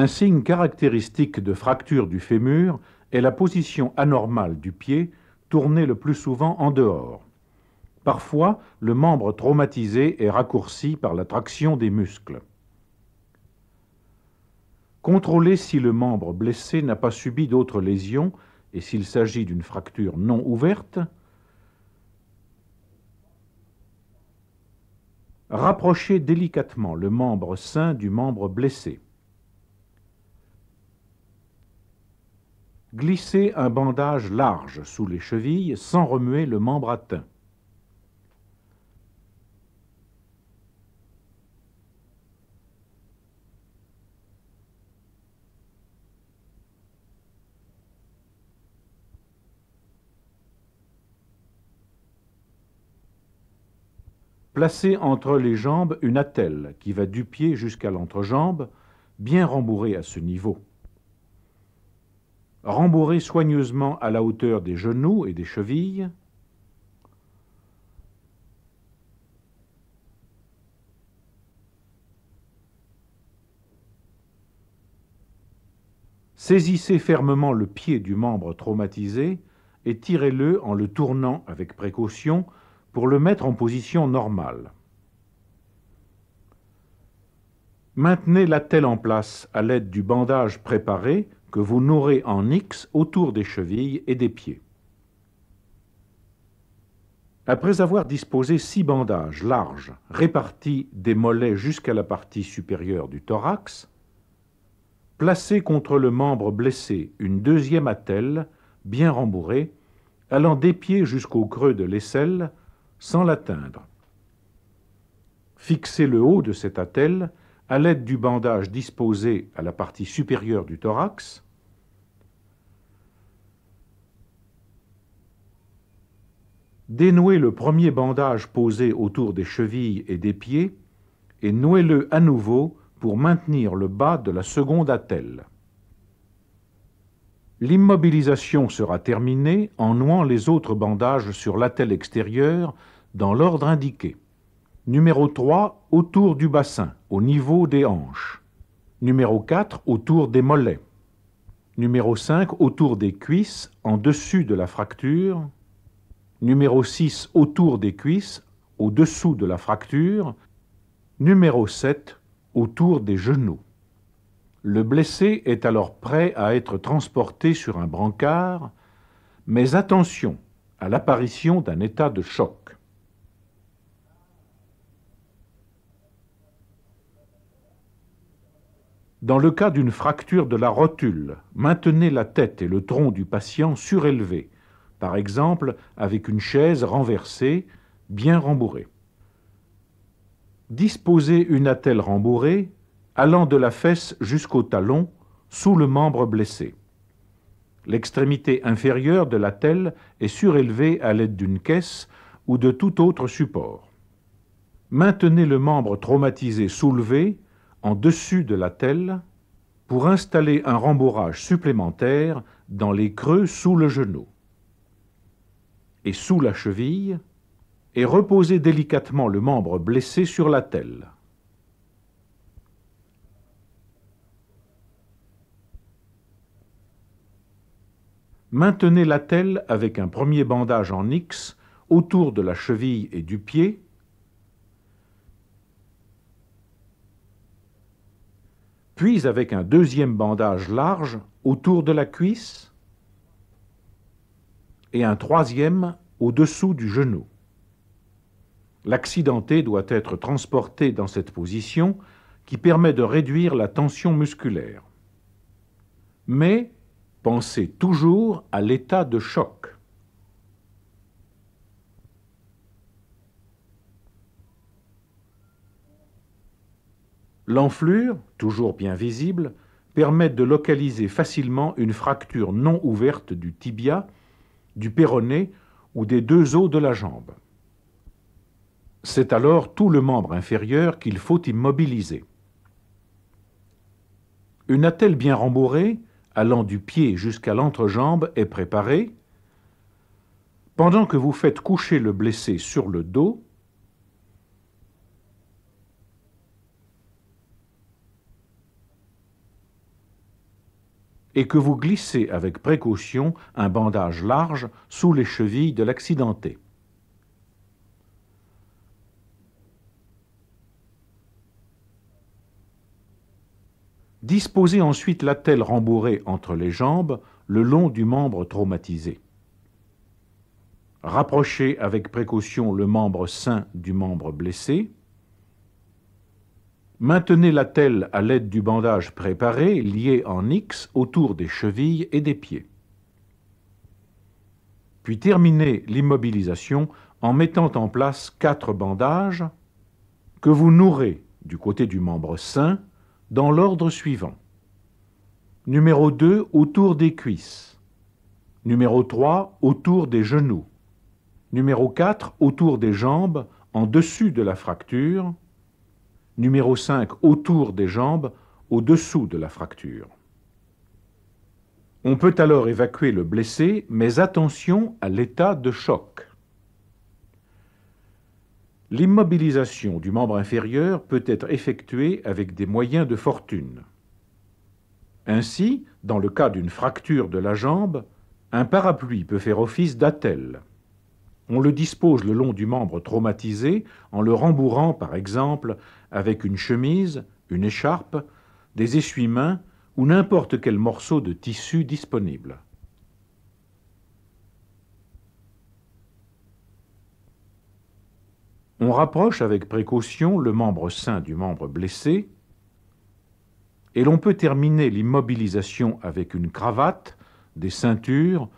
Un signe caractéristique de fracture du fémur est la position anormale du pied, tournée le plus souvent en dehors. Parfois, le membre traumatisé est raccourci par la traction des muscles. Contrôlez si le membre blessé n'a pas subi d'autres lésions et s'il s'agit d'une fracture non ouverte. Rapprochez délicatement le membre sain du membre blessé. Glisser un bandage large sous les chevilles sans remuer le membre atteint. Placez entre les jambes une attelle qui va du pied jusqu'à l'entrejambe, bien rembourrée à ce niveau. Rembourrez soigneusement à la hauteur des genoux et des chevilles, Saisissez fermement le pied du membre traumatisé et tirez-le en le tournant avec précaution pour le mettre en position normale. Maintenez la telle en place à l'aide du bandage préparé que vous nourrez en X autour des chevilles et des pieds. Après avoir disposé six bandages larges répartis des mollets jusqu'à la partie supérieure du thorax, placez contre le membre blessé une deuxième attelle bien rembourrée allant des pieds jusqu'au creux de l'aisselle sans l'atteindre. Fixez le haut de cette attelle à l'aide du bandage disposé à la partie supérieure du thorax, dénouez le premier bandage posé autour des chevilles et des pieds et nouez-le à nouveau pour maintenir le bas de la seconde attelle. L'immobilisation sera terminée en nouant les autres bandages sur l'attelle extérieure dans l'ordre indiqué. Numéro 3, autour du bassin, au niveau des hanches. Numéro 4, autour des mollets. Numéro 5, autour des cuisses, en dessus de la fracture. Numéro 6, autour des cuisses, au-dessous de la fracture. Numéro 7, autour des genoux. Le blessé est alors prêt à être transporté sur un brancard, mais attention à l'apparition d'un état de choc. Dans le cas d'une fracture de la rotule, maintenez la tête et le tronc du patient surélevés, par exemple avec une chaise renversée, bien rembourrée. Disposez une attelle rembourrée allant de la fesse jusqu'au talon, sous le membre blessé. L'extrémité inférieure de l'attelle est surélevée à l'aide d'une caisse ou de tout autre support. Maintenez le membre traumatisé soulevé en dessus de la telle pour installer un rembourrage supplémentaire dans les creux sous le genou et sous la cheville et reposer délicatement le membre blessé sur la telle. Maintenez la telle avec un premier bandage en X autour de la cheville et du pied puis avec un deuxième bandage large autour de la cuisse et un troisième au-dessous du genou. L'accidenté doit être transporté dans cette position qui permet de réduire la tension musculaire. Mais pensez toujours à l'état de choc. L'enflure, toujours bien visible, permet de localiser facilement une fracture non ouverte du tibia, du péroné ou des deux os de la jambe. C'est alors tout le membre inférieur qu'il faut immobiliser. Une attelle bien rembourrée, allant du pied jusqu'à l'entrejambe, est préparée. Pendant que vous faites coucher le blessé sur le dos, et que vous glissez avec précaution un bandage large sous les chevilles de l'accidenté. Disposez ensuite l'attelle rembourrée entre les jambes le long du membre traumatisé. Rapprochez avec précaution le membre sain du membre blessé. Maintenez la telle à l'aide du bandage préparé, lié en X autour des chevilles et des pieds. Puis terminez l'immobilisation en mettant en place quatre bandages que vous nourrez du côté du membre sain dans l'ordre suivant. Numéro 2 autour des cuisses. Numéro 3 autour des genoux. Numéro 4 autour des jambes en dessus de la fracture numéro 5 autour des jambes, au-dessous de la fracture. On peut alors évacuer le blessé, mais attention à l'état de choc. L'immobilisation du membre inférieur peut être effectuée avec des moyens de fortune. Ainsi, dans le cas d'une fracture de la jambe, un parapluie peut faire office d'attelle. On le dispose le long du membre traumatisé en le rembourrant, par exemple, avec une chemise, une écharpe, des essuie-mains ou n'importe quel morceau de tissu disponible. On rapproche avec précaution le membre sain du membre blessé et l'on peut terminer l'immobilisation avec une cravate, des ceintures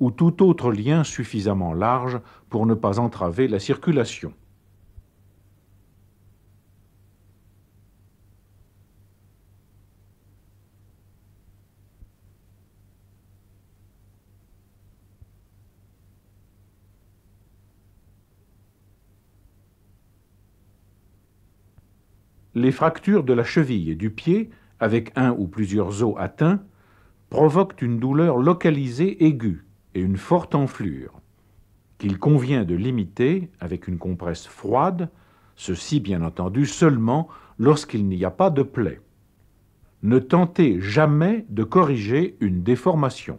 ou tout autre lien suffisamment large pour ne pas entraver la circulation. les fractures de la cheville et du pied, avec un ou plusieurs os atteints, provoquent une douleur localisée aiguë, et une forte enflure, qu'il convient de limiter avec une compresse froide, ceci bien entendu seulement lorsqu'il n'y a pas de plaie. Ne tentez jamais de corriger une déformation.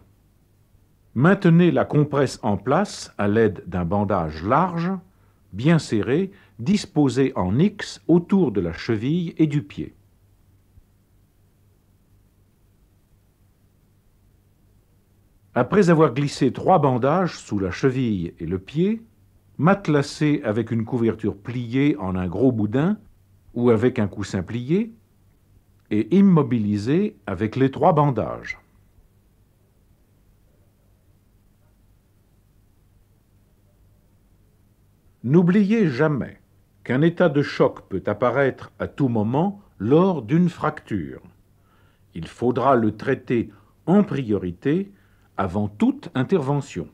Maintenez la compresse en place à l'aide d'un bandage large, bien serré, disposé en X autour de la cheville et du pied. Après avoir glissé trois bandages sous la cheville et le pied, matelassé avec une couverture pliée en un gros boudin ou avec un coussin plié, et immobilisé avec les trois bandages. N'oubliez jamais qu'un état de choc peut apparaître à tout moment lors d'une fracture. Il faudra le traiter en priorité avant toute intervention.